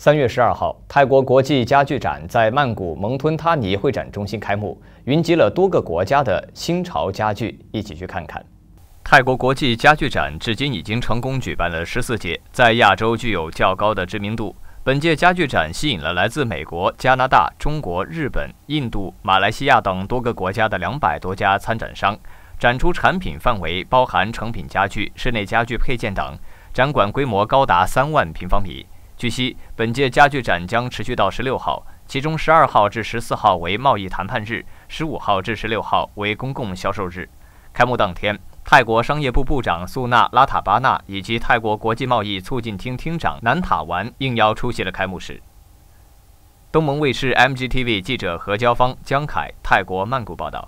三月十二号，泰国国际家具展在曼谷蒙吞他尼会展中心开幕，云集了多个国家的新潮家具。一起去看看。泰国国际家具展至今已经成功举办了十四届，在亚洲具有较高的知名度。本届家具展吸引了来自美国、加拿大、中国、日本、印度、马来西亚等多个国家的两百多家参展商，展出产品范围包含成品家具、室内家具配件等，展馆规模高达三万平方米。据悉，本届家具展将持续到十六号，其中十二号至十四号为贸易谈判日，十五号至十六号为公共销售日。开幕当天，泰国商业部部长素纳拉塔巴纳以及泰国国际贸易促进厅厅长南塔完应邀出席了开幕式。东盟卫视 MGTV 记者何娇芳、江凯，泰国曼谷报道。